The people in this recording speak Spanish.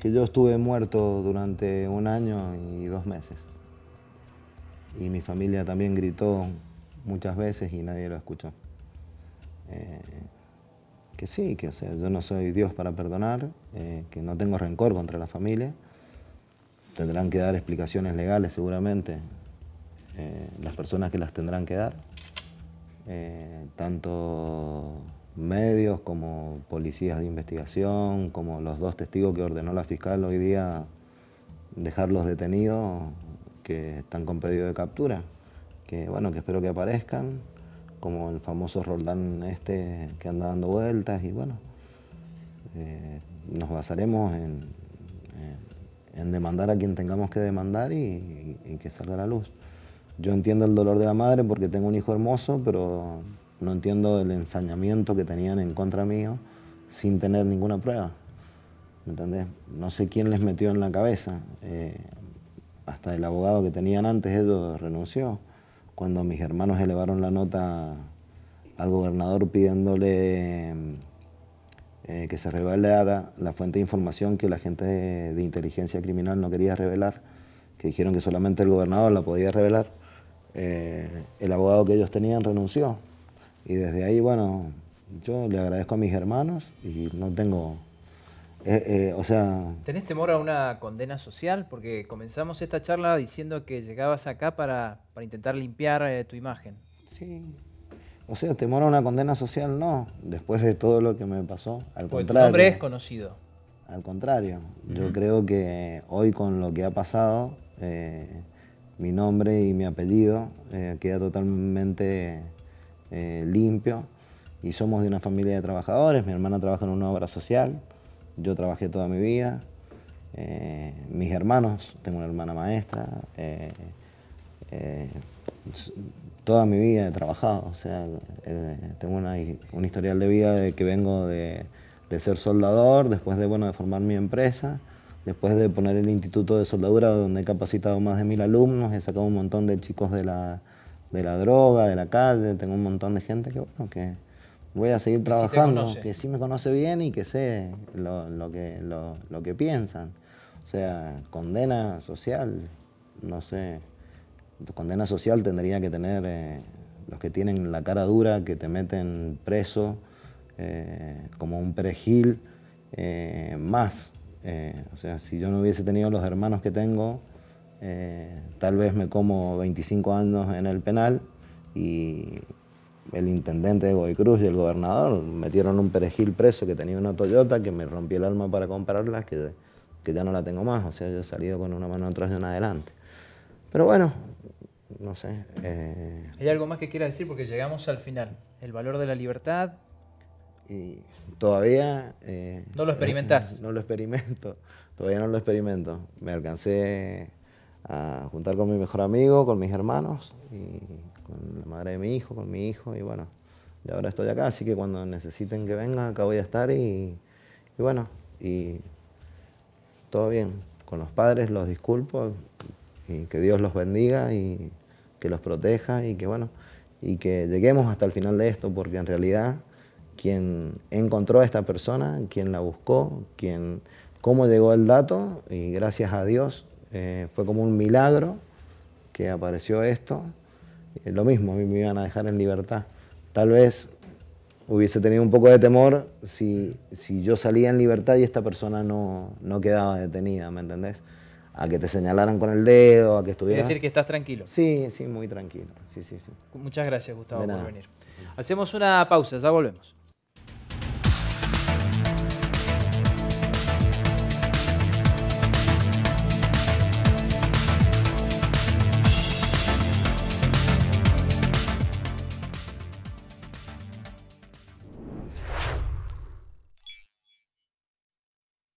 que, yo estuve muerto durante un año y dos meses. Y mi familia también gritó muchas veces y nadie lo escuchó. Eh, que sí, que sea, yo no soy Dios para perdonar, eh, que no tengo rencor contra la familia. Tendrán que dar explicaciones legales seguramente eh, las personas que las tendrán que dar, tanto medios, como policías de investigación, como los dos testigos que ordenó la fiscal hoy día dejarlos detenidos, que están con pedido de captura, que bueno, que espero que aparezcan, como el famoso Roldán este que anda dando vueltas y bueno, eh, nos basaremos en, demandar a quien tengamos que demandar y, y que salga a la luz. Yo entiendo el dolor de la madre porque tengo un hijo hermoso, pero no entiendo el ensañamiento que tenían en contra mío sin tener ninguna prueba. ¿Me entendés? No sé quién les metió en la cabeza. Eh, hasta el abogado que tenían antes ellos renunció. Cuando mis hermanos elevaron la nota al gobernador pidiéndole eh, que se revelara la fuente de información que la gente de, inteligencia criminal no quería revelar, que dijeron que solamente el gobernador la podía revelar, eh, el abogado que ellos tenían renunció. Y desde ahí, bueno, yo le agradezco a mis hermanos y no tengo... Eh, eh, o sea... ¿Tenés temor a una condena social? Porque comenzamos esta charla diciendo que llegabas acá para, intentar limpiar eh, tu imagen. Sí. O sea, temor a una condena social no, después de todo lo que me pasó. Al Porque contrario. Tu nombre es conocido. Al contrario. Yo creo que hoy con lo que ha pasado, mi nombre y mi apellido queda totalmente eh, limpio. Y somos de una familia de trabajadores. Mi hermana trabaja en una obra social. Yo trabajé toda mi vida. Eh, mis hermanos, tengo una hermana maestra. Eh, toda mi vida he trabajado. O sea, tengo una, un historial de vida de que vengo de, de ser soldador, después de, bueno, de formar mi empresa después de poner el Instituto de Soldadura, donde he capacitado más de mil alumnos, he sacado un montón de chicos de la, de la droga, de la calle, tengo un montón de gente que, bueno, que voy a seguir trabajando, que sí, me conoce bien y que sé lo, que, lo, que piensan. O sea, condena social, no sé, condena social tendría que tener eh, los que tienen la cara dura, que te meten preso eh, como un perejil eh, más. o sea, si yo no hubiese tenido los hermanos que tengo, eh, tal vez me como 25 años en el penal y el intendente de Cruz y el gobernador metieron un perejil preso que tenía una Toyota que me rompí el alma para comprarla, que, que ya no la tengo más. O sea, yo he salido con una mano atrás y una adelante. Pero bueno, no sé. Eh. ¿Hay algo más que quiera decir? Porque llegamos al final. El valor de la libertad. Y todavía... Eh, no lo experimentás. no lo experimento. Todavía no lo experimento. Me alcancé a juntar con mi mejor amigo, con mis hermanos, y con la madre de mi hijo, con mi hijo, y bueno, y ahora estoy acá, así que cuando necesiten que venga, acá voy a estar y, y bueno, y todo bien. Con los padres los disculpo y que Dios los bendiga y que los proteja y que bueno, y que lleguemos hasta el final de esto, porque en realidad quien encontró a esta persona, quien la buscó, quien cómo llegó el dato, y gracias a Dios eh, fue como un milagro que apareció esto. Eh, lo mismo, a mí me iban a dejar en libertad. Tal vez hubiese tenido un poco de temor si, si yo salía en libertad y esta persona no, no quedaba detenida, ¿me entendés? a que te señalaran con el dedo, a que estuviera... Es decir, que estás tranquilo. Sí, sí, muy tranquilo. Sí, sí, Muchas gracias, Gustavo, por venir. Hacemos una pausa, ya volvemos.